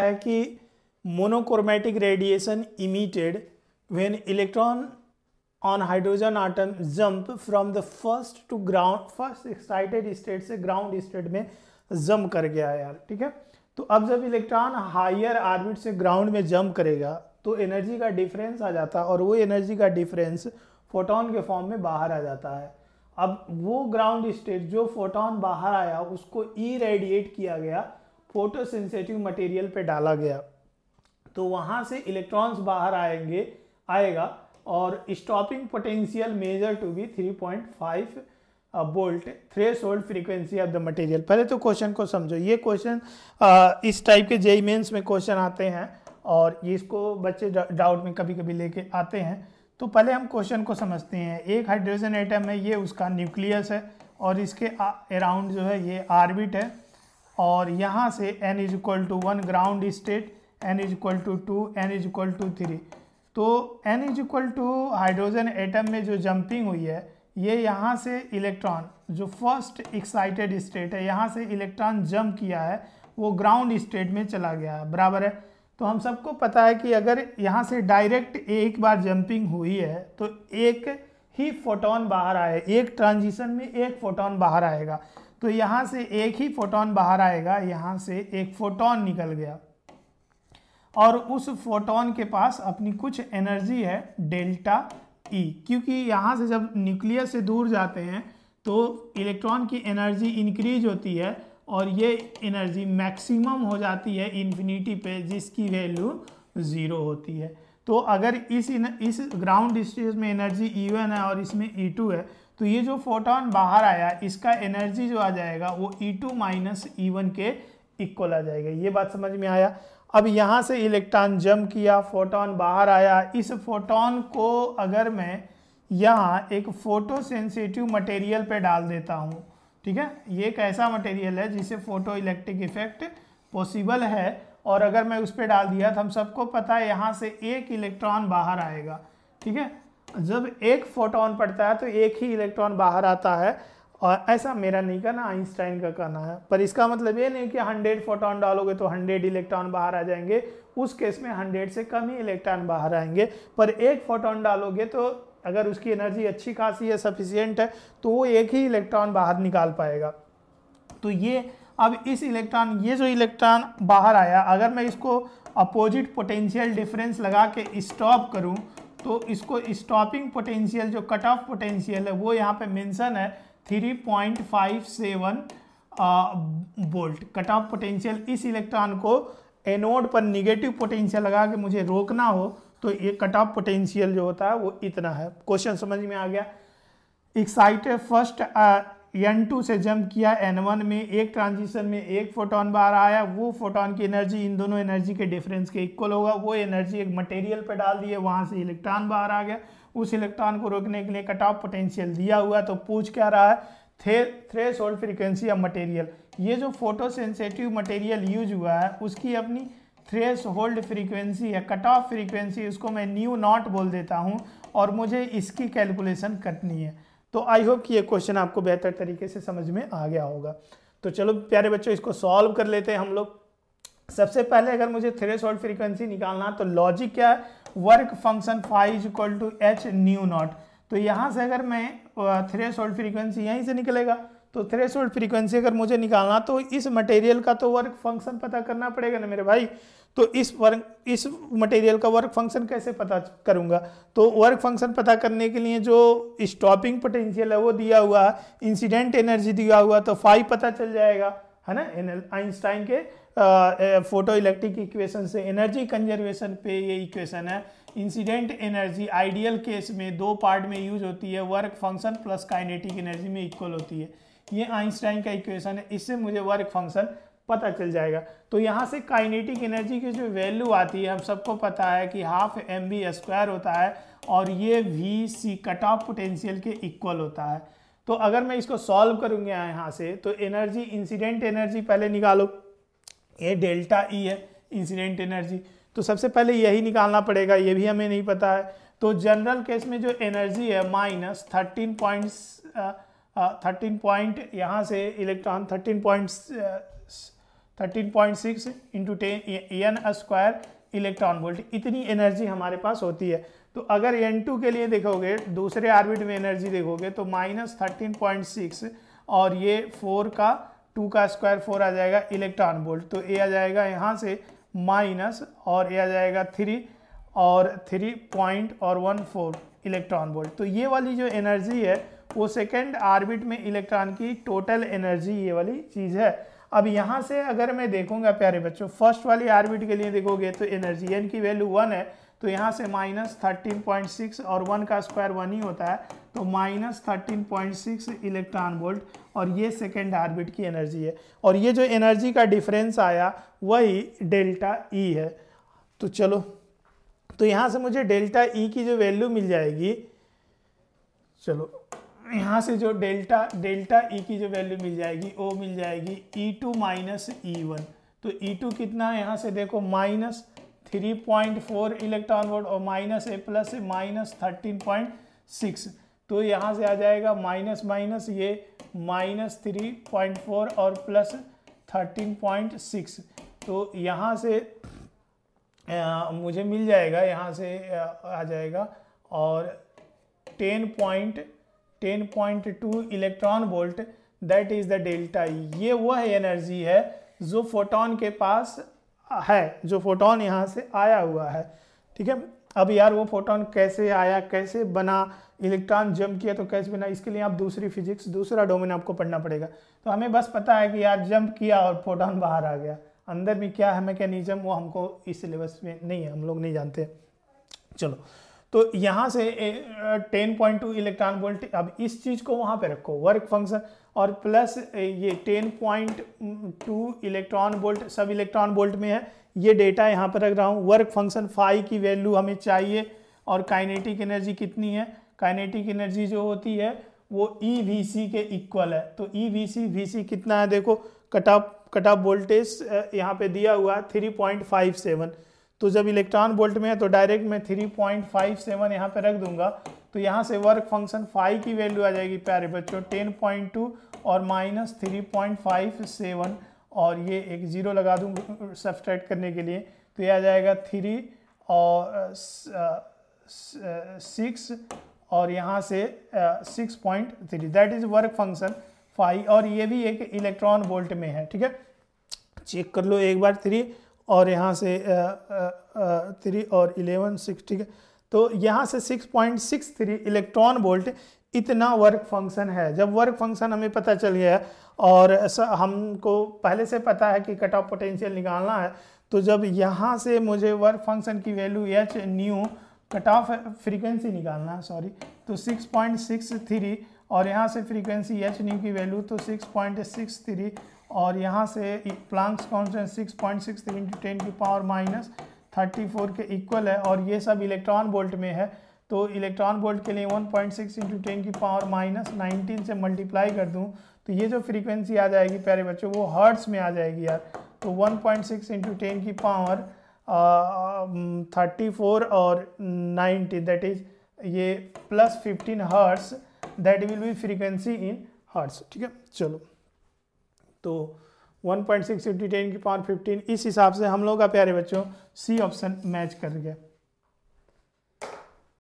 है कि monochromatic radiation emitted when electron on hydrogen atom jump from the first to ground first excited state से ground state में jump कर गया यार ठीक है तो अब जब इलेक्ट्रॉन हायर आर्बिट से ग्राउंड में जंप करेगा तो एनर्जी का डिफरेंस आ जाता है और वो एनर्जी का डिफरेंस फोटोन के फॉर्म में बाहर आ जाता है अब वो ग्राउंड स्टेट जो फोटोन बाहर आया उसको ई रेडिएट किया गया फोटोसेंसेटिव मटेरियल पे डाला गया तो वहाँ से इलेक्ट्रॉन्स बाहर आएंगे आएगा और stopping potential measure to be 3.5 volt threshold frequency of the material पहले तो क्वेश्चन को समझो ये क्वेश्चन uh, इस टाइप के जेई मेन्स में क्वेश्चन आते हैं और ये इसको बच्चे डाउट में कभी कभी लेके आते हैं तो पहले हम क्वेश्चन को समझते हैं एक हाइड्रोजन आइटम है ये उसका न्यूक्लियस है और इसके अराउंड uh, जो है ये आर्बिट है और यहाँ से n is equal to one ground state n is equal to two n is equal to three तो n is equal to hydrogen atom में जो जंपिंग हुई है ये यहाँ से इलेक्ट्रॉन जो फर्स्ट एक्साइटेड स्टेट है यहाँ से इलेक्ट्रॉन जंप किया है वो ग्राउंड स्टेट में चला गया है बराबर है तो हम सबको पता है कि अगर यहाँ से डायरेक्ट एक बार जंपिंग हुई है तो एक ही फोटोन बाहर आए एक ट्रांजिशन में एक फोटोन बाहर आएगा तो यहाँ से एक ही फोटोन बाहर आएगा यहाँ से एक फोटोन निकल गया और उस फोटोन के पास अपनी कुछ एनर्जी है डेल्टा ई e, क्योंकि यहाँ से जब न्यूक्लियस से दूर जाते हैं तो इलेक्ट्रॉन की एनर्जी इंक्रीज होती है और ये एनर्जी मैक्सिमम हो जाती है इन्फिनिटी पे जिसकी वैल्यू ज़ीरो होती है तो अगर इस इस ग्राउंड स्टेज में एनर्जी ई e वन है और इसमें ई e टू है तो ये जो फोटोन बाहर आया इसका एनर्जी जो आ जाएगा वो E two minus E one के इक्वल आ जाएगा ये बात समझ में आया अब यहाँ से इलेक्ट्रॉन जम किया फोटोन बाहर आया इस फोटोन को अगर मैं यहाँ एक फोटो सेंसिटिव मटेरियल पे डाल देता हूँ ठीक है ये एक ऐसा मटेरियल है जिसे फोटो इलेक्ट्रिक इफेक्ट पॉसिबल है और अगर मैं उस पर डाल दिया तो हम सबको पता है यहाँ से एक इलेक्ट्रॉन बाहर आएगा ठीक है जब एक फोटोन पड़ता है तो एक ही इलेक्ट्रॉन बाहर आता है और ऐसा मेरा नहीं कहना आइंस्टाइन का कहना है पर इसका मतलब ये नहीं कि हंड्रेड फोटोन डालोगे तो हंड्रेड इलेक्ट्रॉन बाहर आ जाएंगे उस केस में हंड्रेड से कम ही इलेक्ट्रॉन बाहर आएंगे पर एक फोटोन डालोगे तो अगर उसकी एनर्जी अच्छी खासी है सफिशियंट है तो वो एक ही इलेक्ट्रॉन बाहर निकाल पाएगा तो ये अब इस इलेक्ट्रॉन ये जो इलेक्ट्रॉन बाहर आया अगर मैं इसको अपोजिट पोटेंशियल डिफरेंस लगा के स्टॉप करूं तो इसको स्टॉपिंग पोटेंशियल जो कट ऑफ पोटेंशियल है वो यहाँ पे मेंशन है 3.57 वोल्ट कट ऑफ पोटेंशियल इस इलेक्ट्रॉन को एनोड पर निगेटिव पोटेंशियल लगा के मुझे रोकना हो तो ये कट ऑफ पोटेंशियल जो होता है वो इतना है क्वेश्चन समझ में आ गया एक्साइटेड फर्स्ट एन टू से जंप किया एन वन में एक ट्रांजिशन में एक फोटोन बाहर आया वो फोटोन की एनर्जी इन दोनों एनर्जी के डिफरेंस के इक्वल होगा वो एनर्जी एक मटेरियल पे डाल दिए वहाँ से इलेक्ट्रॉन बाहर आ गया उस इलेक्ट्रॉन को रोकने के लिए कट ऑफ पोटेंशियल दिया हुआ तो पूछ क्या रहा है थे threshold frequency of material ये जो फोटो सेंसेटिव मटेरियल यूज हुआ है उसकी अपनी थ्रेस होल्ड फ्रीक्वेंसी या कट ऑफ फ्रीक्वेंसी उसको मैं न्यू नॉट बोल देता हूँ और मुझे इसकी कैलकुलेशन करनी है तो आई होप कि ये क्वेश्चन आपको बेहतर तरीके से समझ में आ गया होगा तो चलो प्यारे बच्चों इसको सॉल्व कर लेते हैं हम लोग सबसे पहले अगर मुझे थ्रेसोल्ड फ्रीक्वेंसी निकालना तो लॉजिक क्या है work function phi is equal to h nu naught तो यहाँ से अगर मैं थ्रेसोल्ड फ्रीक्वेंसी यहीं से निकलेगा तो थ्रेसोल्ड फ्रीक्वेंसी अगर मुझे निकालना तो इस मटेरियल का तो वर्क फंक्शन पता करना पड़ेगा ना मेरे भाई तो इस वर्क इस मटेरियल का वर्क फंक्शन कैसे पता करूँगा तो वर्क फंक्शन पता करने के लिए जो स्टॉपिंग पोटेंशियल है वो दिया हुआ है इंसिडेंट एनर्जी दिया हुआ तो फाइव पता चल जाएगा है ना आइंस्टाइन के फोटो इलेक्ट्रिक इक्वेशन से एनर्जी कंजर्वेशन पे ये इक्वेशन है इंसिडेंट एनर्जी आइडियल केस में दो पार्ट में यूज होती है work function plus kinetic energy में इक्वल होती है ये आइंस्टाइन का इक्वेशन है इससे मुझे वर्क फंक्शन पता चल जाएगा तो यहाँ से काइनेटिक एनर्जी की जो वैल्यू आती है हम सबको पता है कि हाफ एम बी स्क्वायर होता है और ये V C cut off potential के इक्वल होता है तो अगर मैं इसको सॉल्व करूँगा यहाँ से तो एनर्जी इंसिडेंट एनर्जी पहले निकालो ये डेल्टा ई e है इंसिडेंट एनर्जी तो सबसे पहले यही निकालना पड़ेगा ये भी हमें नहीं पता है तो जनरल केस में जो एनर्जी है minus thirteen points thirteen point यहाँ से electron thirteen points thirteen point six into ten n square electron volt इतनी एनर्जी हमारे पास होती है तो अगर एन टू के लिए देखोगे दूसरे आर्बिट में एनर्जी देखोगे तो माइनस थर्टीन पॉइंट सिक्स और ये फोर का टू का स्क्वायर फोर आ जाएगा इलेक्ट्रॉन वोल्ट तो ए आ जाएगा यहाँ से माइनस और ए आ जाएगा थ्री और थ्री पॉइंट और वन फोर इलेक्ट्रॉन वोल्ट तो ये वाली जो एनर्जी है वो सेकेंड आर्बिट में इलेक्ट्रॉन की टोटल एनर्जी ये वाली चीज़ है अब यहाँ से अगर मैं देखूंगा प्यारे बच्चों फर्स्ट वाली आर्बिट के लिए देखोगे तो एनर्जी एन की वैल्यू वन है तो यहाँ से माइनस थर्टीन पॉइंट सिक्स और वन का स्क्वायर वन ही होता है तो minus thirteen point six electron volt और ये सेकेंड आर्बिट की एनर्जी है और ये जो एनर्जी का डिफरेंस आया वही डेल्टा ई e है तो चलो तो यहाँ से मुझे डेल्टा ई e की जो वैल्यू मिल जाएगी चलो यहाँ से जो डेल्टा डेल्टा ई e की जो वैल्यू मिल जाएगी ओ मिल जाएगी E two minus E one तो ई e टू कितना है यहाँ से देखो minus three point four electron volt और minus a plus minus thirteen point six तो यहाँ से आ जाएगा माइनस माइनस ये माइनस थ्री पॉइंट फोर और प्लस थर्टीन पॉइंट सिक्स तो यहाँ से आ, मुझे मिल जाएगा यहाँ से आ, आ जाएगा और ten point 10.2 electron volt that is the delta E ये वह एनर्जी है जो फोटोन के पास है जो फोटोन यहाँ से आया हुआ है ठीक है अब यार वो फोटोन कैसे आया कैसे बना इलेक्ट्रॉन जंप किया तो कैसे बना इसके लिए आप दूसरी फिजिक्स दूसरा डोमेन आपको पढ़ना पड़ेगा तो हमें बस पता है कि यार जंप किया और फोटोन बाहर आ गया अंदर में क्या है मैकेनिज्म वो हमको इस सिलेबस में नहीं है हम लोग नहीं जानते चलो तो यहाँ से ten point two electron volt अब इस चीज़ को वहाँ पे रखो वर्क फंक्शन और प्लस ये ten point two electron volt सब इलेक्ट्रॉन वोल्ट में है ये डेटा यहाँ पर रख रहा हूँ वर्क फंक्शन फाई की वैल्यू हमें चाहिए और काइनेटिक एनर्जी कितनी है काइनेटिक एनर्जी जो होती है वो ई वी सी के इक्वल है तो ई वी सी वी सी कितना है देखो cut off cut off voltage यहाँ पे दिया हुआ है थ्री पॉइंट फाइव सेवन तो जब इलेक्ट्रॉन बोल्ट में है तो डायरेक्ट मैं थ्री पॉइंट फाइव सेवन यहाँ पर रख दूंगा तो यहाँ से वर्क फंक्शन फाइव की वैल्यू आ जाएगी प्यारे बच्चों टेन पॉइंट टू और minus three point five seven और ये एक जीरो लगा दूँ सब्सट्रैक्ट करने के लिए तो ये आ जाएगा थ्री और सिक्स और यहाँ से six point three that is work function five और ये भी एक इलेक्ट्रॉन वोल्ट में है ठीक है चेक कर लो एक बार थ्री और यहाँ से थ्री और इलेवन सिक्स ठीक है तो यहाँ से six point six three electron volt इतना वर्क फंक्शन है जब वर्क फंक्शन हमें पता चल गया है और हमको पहले से पता है कि कट ऑफ पोटेंशियल निकालना है तो जब यहाँ से मुझे वर्क फंक्शन की value H nu cut off frequency निकालना है सॉरी तो 6.63 और यहाँ से फ्रीक्वेंसी एच न्यू की वैल्यू तो 6.63 और यहाँ से Planck's constant six point six three into ten की पावर माइनस थर्टी फोर के इक्वल है और ये सब इलेक्ट्रॉन बोल्ट में है तो इलेक्ट्रॉन बोल्ट के लिए one point six into ten की पावर माइनस नाइनटीन से मल्टीप्लाई कर दूँ तो ये जो फ्रीक्वेंसी आ जाएगी प्यारे बच्चों वो हर्ट्स में आ जाएगी यार तो one point six into ten की पावर थर्टी फोर और नाइनटीन दैट इज़ ये plus fifteen hertz that will be frequency in hertz ठीक है चलो तो 1.6 पॉइंट सिक्स टेन की पावर 15 इस हिसाब से हम लोग का प्यारे बच्चों सी ऑप्शन मैच कर गया